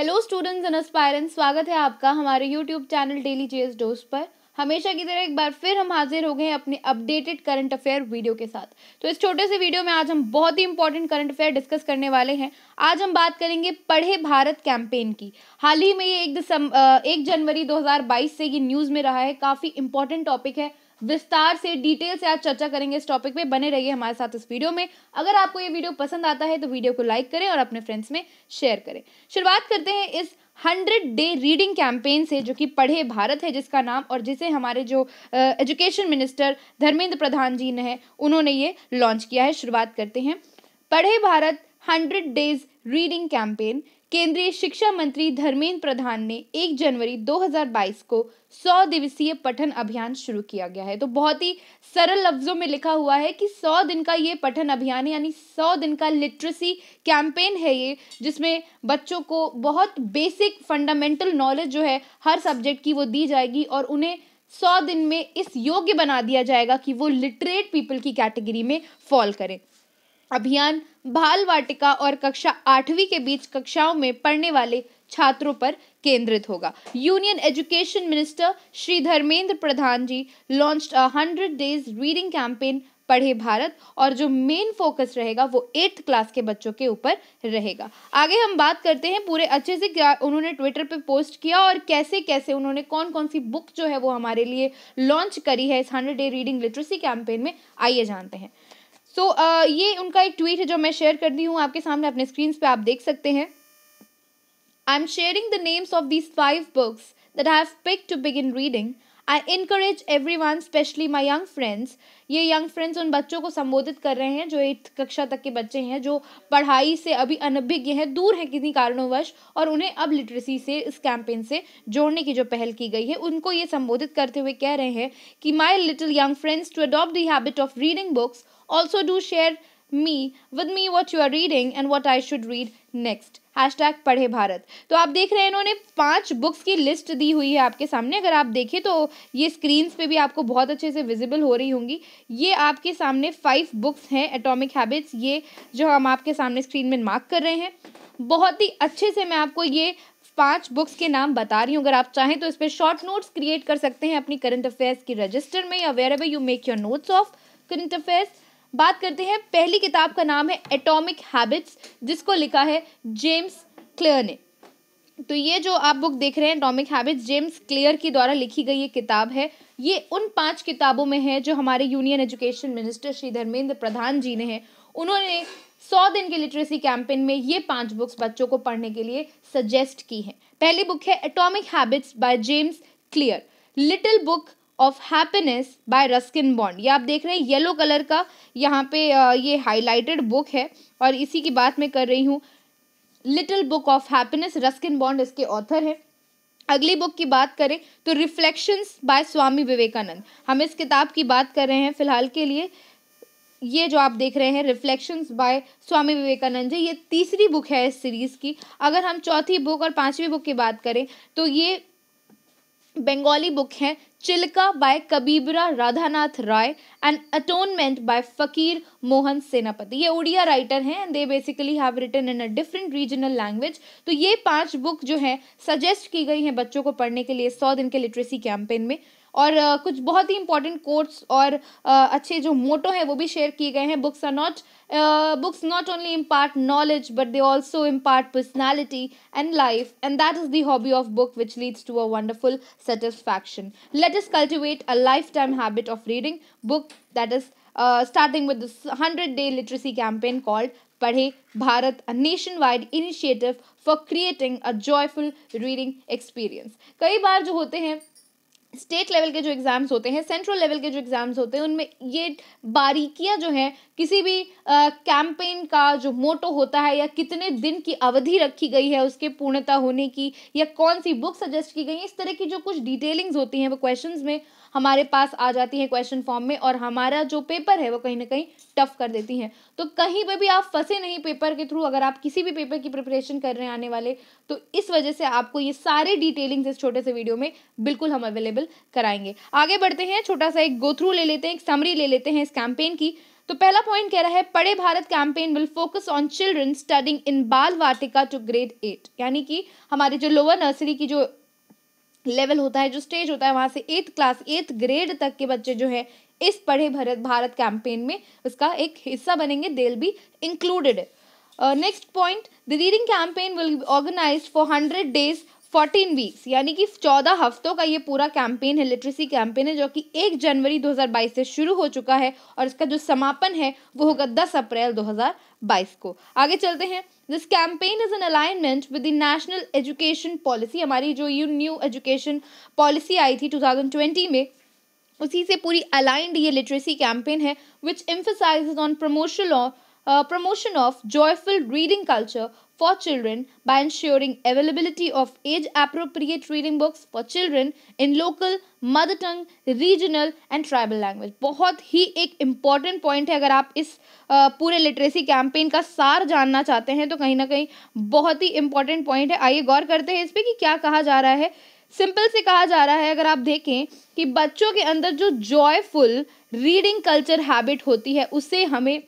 Hello students and aspirants स्वागत है आपका हमारे YouTube channel daily's dose पर हमेशा की तरह एक बार फिर हम हाजिर हो गए हैं अपने अपडेटेड करंट अफेयर वीडियो के साथ तो इस छोटे से वीडियो में आज हम बहुत ही इंपॉर्टेंट करंट अफेयर डिस्कस करने वाले हैं आज हम बात करेंगे पढ़े भारत कैंपेन की हाल ही में ये एक दिसंबर एक जनवरी दो से ये न्यूज़ में रहा है काफ़ी इंपॉर्टेंट टॉपिक है विस्तार से डिटेल से आज चर्चा करेंगे इस टॉपिक पे बने रहिए हमारे साथ इस वीडियो में अगर आपको ये वीडियो पसंद आता है तो वीडियो को लाइक करें और अपने फ्रेंड्स में शेयर करें शुरुआत करते हैं इस हंड्रेड डे रीडिंग कैंपेन से जो कि पढ़े भारत है जिसका नाम और जिसे हमारे जो एजुकेशन मिनिस्टर धर्मेंद्र प्रधान जी ने उन्होंने ये लॉन्च किया है शुरुआत करते हैं Padhe Bharat hundred days reading campaign केंद्रीय शिक्षा मंत्री धर्मेंद्र प्रधान ने 1 जनवरी 2022 को 100 दिवसीय पठन अभियान शुरू किया गया है तो बहुत ही सरल लफ्जों में लिखा हुआ है कि 100 दिन का ये पठन अभियान यानी 100 दिन का लिटरेसी कैंपेन है ये जिसमें बच्चों को बहुत बेसिक फंडामेंटल नॉलेज जो है हर सब्जेक्ट की वो दी जाएगी और उन्हें सौ दिन में इस योग्य बना दिया जाएगा कि वो लिटरेट पीपल की कैटेगरी में फॉल करें अभियान बाल वाटिका और कक्षा आठवीं के बीच कक्षाओं में पढ़ने वाले छात्रों पर केंद्रित होगा union education minister Shri Dharmendra Pradhan ji launch a hundred days reading campaign Padhe Bharat और जो मेन फोकस रहेगा वो एट्थ क्लास के बच्चों के ऊपर रहेगा आगे हम बात करते हैं पूरे अच्छे से क्या उन्होंने ट्विटर पे पोस्ट किया और कैसे कैसे उन्होंने कौन कौन सी बुक जो है वो हमारे लिए लॉन्च करी है इस hundred day reading literacy campaign में आइए जानते हैं सो so, uh, ये उनका एक ट्वीट है जो मैं शेयर कर दी हूँ आपके सामने अपने स्क्रीन पे आप देख सकते हैं I am sharing the names of these five books that I have pick to begin reading I encourage every one specially my young friends ये यंग फ्रेंड्स उन बच्चों को संबोधित कर रहे हैं जो एट्थ कक्षा तक के बच्चे हैं जो पढ़ाई से अभी अनभिज्ञ हैं दूर हैं किसी कारणवश और उन्हें अब लिटरेसी से इस कैंपेन से जोड़ने की जो पहल की गई है उनको ये संबोधित करते हुए कह रहे हैं कि my little young friends to adopt the habit of reading books Also, do share me with me what you are reading and what I should read next. Hash tag Padhe Bharat तो आप देख रहे हैं इन्होंने पांच बुक्स की लिस्ट दी हुई है आपके सामने अगर आप देखें तो ये स्क्रीन्स पे भी आपको बहुत अच्छे से विजिबल हो रही होंगी ये आपके सामने फाइव बुक्स हैं एटॉमिक हैबिट्स ये जो हम आपके सामने स्क्रीन में मार्क कर रहे हैं बहुत ही अच्छे से मैं आपको ये पांच बुक्स के नाम बता रही हूँ अगर आप चाहें तो इस पर शॉर्ट नोट्स क्रिएट कर सकते हैं अपनी करंट अफेयर्स की रजिस्टर में या wherever you make your notes of current affairs बात करते हैं पहली किताब का नाम है एटॉमिक हैबिट्स जिसको लिखा है जेम्स क्लेयर ने तो ये जो आप बुक देख रहे हैं एटॉमिक हैबिट्स जेम्स क्लियर की द्वारा लिखी गई ये किताब है ये उन पांच किताबों में है जो हमारे union education minister Shri Dharmendra Pradhan ji ने हैं उन्होंने सौ दिन के लिटरेसी कैंपेन में ये पांच बुक्स बच्चों को पढ़ने के लिए सजेस्ट की हैं पहली बुक है atomic habits by James Clear little book of happiness by Ruskin Bond ये आप देख रहे हैं येलो कलर का यहाँ पे ये हाईलाइटेड बुक है और इसी की बात मैं कर रही हूँ little book of happiness Ruskin Bond इसके ऑथर है अगली बुक की बात करें तो रिफ्लेक्शंस बाय स्वामी विवेकानंद हम इस किताब की बात कर रहे हैं फिलहाल के लिए ये जो आप देख रहे हैं रिफ्लेक्शंस बाय स्वामी विवेकानंद जी ये तीसरी बुक है इस सीरीज़ की अगर हम चौथी बुक और पांचवी बुक की बात करें तो ये बंगाली बुक है Chilka by Kabibara Radhanath Ray and atonement by Fakir Mohan Senapati Odia उड़िया राइटर हैं and they basically have written in a different regional language तो ये पांच बुक जो है सजेस्ट की गई हैं बच्चों को पढ़ने के लिए सौ दिन के लिटरेसी कैंपेन में और कुछ बहुत ही इंपॉर्टेंट कोट्स और अच्छे जो मोटो हैं वो भी शेयर किए गए हैं books are not books not only impart knowledge but they also impart personality and life and that is the hobby of book which leads to a wonderful satisfaction let us cultivate a lifetime habit of reading book that is starting with hundred day literacy campaign called Padhe Bharat a nationwide initiative for creating a joyful reading experience कई बार जो होते हैं state level के जो exams होते हैं central level के जो एग्ज़ाम्स होते हैं उनमें ये बारीकियां जो हैं किसी भी कैंपेन का जो मोटो होता है या कितने दिन की अवधि रखी गई है उसके पूर्णता होने की या कौन सी बुक सजेस्ट की गई है इस तरह की जो कुछ डिटेलिंग्स होती हैं वो क्वेश्चन में हमारे पास आ जाती है क्वेश्चन फॉर्म में और हमारा जो पेपर है वो कहीं ना कहीं टफ कर देती हैं तो कहीं पर भी आप फंसे नहीं पेपर के थ्रू अगर आप किसी भी पेपर की प्रिपरेशन कर रहे हैं आने वाले तो इस वजह से आपको ये सारे डिटेलिंग्स इस छोटे से वीडियो में बिल्कुल हम अवेलेबल कराएंगे आगे बढ़ते हैं छोटा सा एक गो थ्रू ले लेते हैं एक समरी ले लेते हैं इस कैंपेन की तो पहला पॉइंट कह रहा है Padhe Bharat campaign will focus on children studying in Bal Vatika to grade eight यानी कि हमारे जो लोअर नर्सरी की जो लेवल होता है जो स्टेज होता है वहाँ से एट्थ क्लास एट्थ ग्रेड तक के बच्चे जो है इस पढ़े भारत भारत कैंपेन में उसका एक हिस्सा बनेंगे they'll be included next point the reading campaign will organise for hundred days fourteen weeks यानी कि चौदह हफ्तों का ये पूरा कैंपेन है लिटरेसी कैंपेन है जो कि एक जनवरी 2022 से शुरू हो चुका है और इसका जो समापन है वो होगा 10 अप्रैल 2022 को आगे चलते हैं this campaign is in alignment with the national education policy हमारी जो यू न्यू एजुकेशन पॉलिसी आई थी 2020 में उसी से पूरी अलाइंड ये लिटरेसी कैंपेन है which emphasises on promotion of promotion of joyful reading culture for children by ensuring availability of age appropriate reading books for children in local mother tongue regional and tribal language बहुत ही एक important point है अगर आप इस पूरे literacy campaign का सार जानना चाहते हैं तो कहीं ना कहीं बहुत ही इम्पॉर्टेंट पॉइंट है आइए गौर करते हैं इस पर कि क्या कहा जा रहा है सिंपल से कहा जा रहा है अगर आप देखें कि बच्चों के अंदर जो जॉयफुल रीडिंग कल्चर हैबिट होती है उसे हमें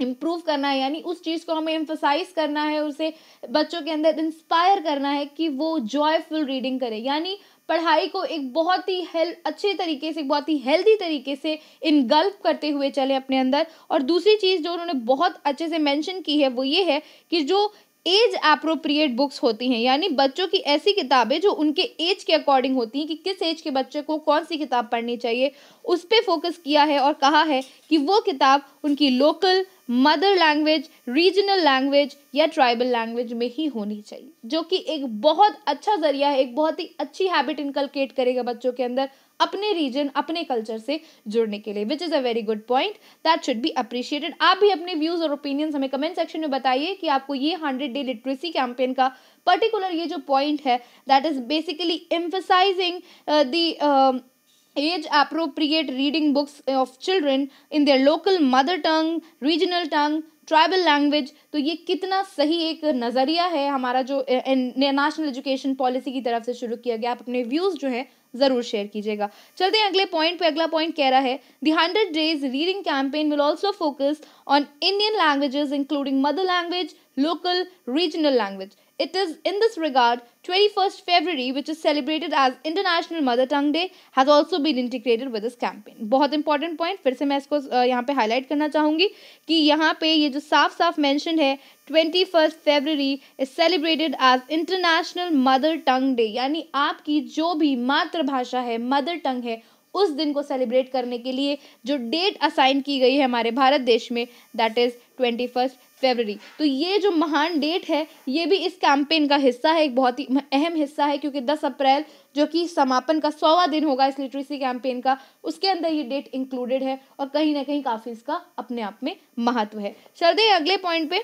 इम्प्रूव करना है यानी उस चीज़ को हमें एम्फोसाइज करना है उसे बच्चों के अंदर इंस्पायर करना है कि वो जॉयफुल रीडिंग करें यानी पढ़ाई को एक बहुत ही हेल अच्छे तरीके से बहुत ही हेल्दी तरीके से इनगल्प करते हुए चले अपने अंदर और दूसरी चीज़ जो उन्होंने बहुत अच्छे से मेंशन की है वो ये है कि जो एज अप्रोप्रिएट बुक्स होती हैं यानी बच्चों की ऐसी किताबें जो उनके एज के अकॉर्डिंग होती हैं कि किस एज के बच्चे को कौन सी किताब पढ़नी चाहिए उस पर फोकस किया है और कहा है कि वो किताब उनकी local mother language regional language या ट्राइबल लैंग्वेज में ही होनी चाहिए जो कि एक बहुत अच्छा जरिया है एक बहुत ही अच्छी हैबिट इनकलकेट करेगा बच्चों के अंदर अपने रीजन अपने कल्चर से जुड़ने के लिए which is a very good point that should be appreciated आप भी अपने व्यूज़ और ओपिनियंस हमें कमेंट सेक्शन में बताइए कि आपको ये हंड्रेड डे लिटरेसी कैंपेन का पर्टिकुलर ये जो पॉइंट है that is basically emphasising the age appropriate reading books of children in their local mother tongue regional tongue tribal language तो ये कितना सही एक नज़रिया है हमारा जो नेशनल एजुकेशन पॉलिसी की तरफ से शुरू किया गया आप अपने व्यूज़ जो हैं जरूर शेयर कीजिएगा चलते हैं अगले पॉइंट पे अगला पॉइंट कह रहा है the hundred days reading campaign will also focus on Indian languages including mother language local regional language It is in this regard, 21st February, which is celebrated as International Mother Tongue Day, has also been integrated with this campaign. बहुत important point, फिर से मैं इसको यहाँ पे highlight करना चाहूँगी कि यहाँ पे ये जो साफ साफ mention है 21st February is celebrated as International Mother Tongue Day, day यानी आपकी जो भी मातृभाषा है मदर टंग है उस दिन को सेलिब्रेट करने के लिए जो डेट असाइन की गई है हमारे भारत देश में that is twenty first February तो ये जो महान डेट है ये भी इस कैंपेन का हिस्सा है एक बहुत ही अहम हिस्सा है क्योंकि 10 अप्रैल जो कि समापन का सौवा दिन होगा इस लिटरेसी कैंपेन का उसके अंदर ये डेट इंक्लूडेड है और कहीं ना कहीं काफ़ी इसका अपने आप में महत्व है चलते हैं अगले पॉइंट पे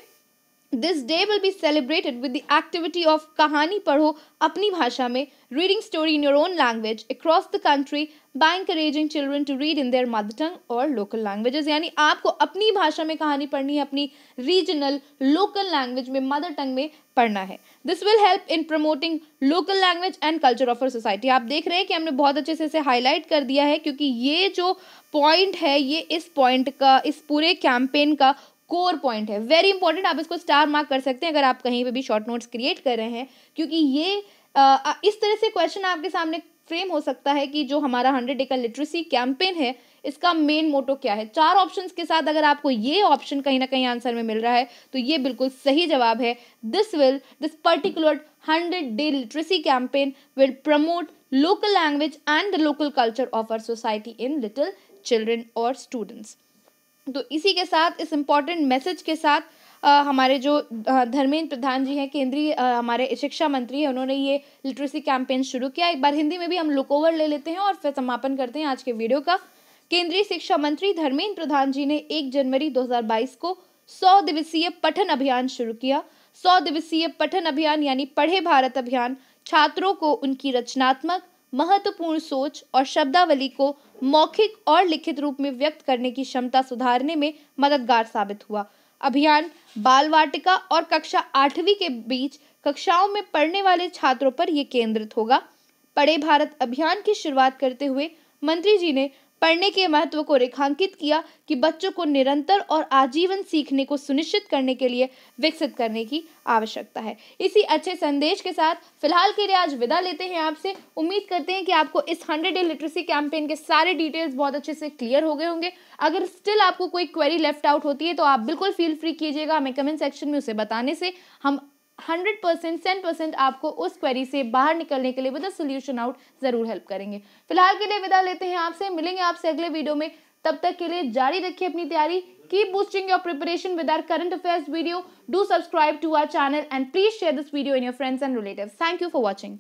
this day will be celebrated with the activity of कहानी पढ़ो अपनी भाषा में reading story in your own language across the country by encouraging children to read in their mother tongue और लोकल लैंग्वेजेस यानी आपको अपनी भाषा में कहानी पढ़नी है अपनी रीजनल लोकल लैंग्वेज में मदर टंग में पढ़ना है this will help in promoting local language and culture of our society आप देख रहे हैं कि हमने बहुत अच्छे से इसे हाईलाइट कर दिया है क्योंकि ये जो पॉइंट है ये इस पॉइंट का इस पूरे कैंपेन का कोर पॉइंट है वेरी इंपॉर्टेंट आप इसको स्टार मार्क कर सकते हैं अगर आप कहीं पे भी शॉर्ट नोट्स क्रिएट कर रहे हैं क्योंकि ये आ, इस तरह से क्वेश्चन आपके सामने फ्रेम हो सकता है कि जो हमारा हंड्रेड डे का लिटरेसी कैंपेन है इसका मेन मोटो क्या है चार ऑप्शंस के साथ अगर आपको ये ऑप्शन कहीं ना कहीं आंसर में मिल रहा है तो ये बिल्कुल सही जवाब है this will this particular hundred day literacy campaign will promote local language and the local culture of our society in little children और स्टूडेंट्स तो इसी के साथ इस इम्पॉर्टेंट मैसेज के साथ आ, हमारे जो धर्मेंद्र प्रधान जी हैं केंद्रीय हमारे शिक्षा मंत्री हैं उन्होंने ये लिटरेसी कैंपेन शुरू किया एक बार हिंदी में भी हम लुक ओवर ले लेते हैं और फिर समापन करते हैं आज के वीडियो का केंद्रीय शिक्षा मंत्री धर्मेंद्र प्रधान जी ने एक जनवरी 2022 को सौ दिवसीय पठन अभियान शुरू किया सौ दिवसीय पठन अभियान यानी पढ़े भारत अभियान छात्रों को उनकी रचनात्मक महत्वपूर्ण सोच और शब्दावली को मौखिक और लिखित रूप में व्यक्त करने की क्षमता सुधारने में मददगार साबित हुआ अभियान बाल वाटिका और कक्षा आठवीं के बीच कक्षाओं में पढ़ने वाले छात्रों पर यह केंद्रित होगा पढ़े भारत अभियान की शुरुआत करते हुए मंत्री जी ने पढ़ने के महत्व को रेखांकित किया कि बच्चों को निरंतर और आजीवन सीखने को सुनिश्चित करने के लिए विकसित करने की आवश्यकता है इसी अच्छे संदेश के साथ फिलहाल के लिए आज विदा लेते हैं आपसे उम्मीद करते हैं कि आपको इस हंड्रेड डे लिटरेसी कैंपेन के सारे डिटेल्स बहुत अच्छे से क्लियर हो गए होंगे अगर स्टिल आपको कोई क्वेरी लेफ्ट आउट होती है तो आप बिल्कुल फील फ्री कीजिएगा हमें कमेंट सेक्शन में उसे बताने से हम हंड्रेड परसेंट टेन परसेंट आपको उस क्वेरी से बाहर निकलने के लिए विद सोल्यूशन आउट जरूर हेल्प करेंगे फिलहाल के लिए विदा लेते हैं आपसे मिलेंगे आपसे अगले वीडियो में तब तक के लिए जारी रखिए अपनी तैयारी keep boosting your preparation with our current affairs video do subscribe to our channel and please share this video in your friends and relative thank you for watching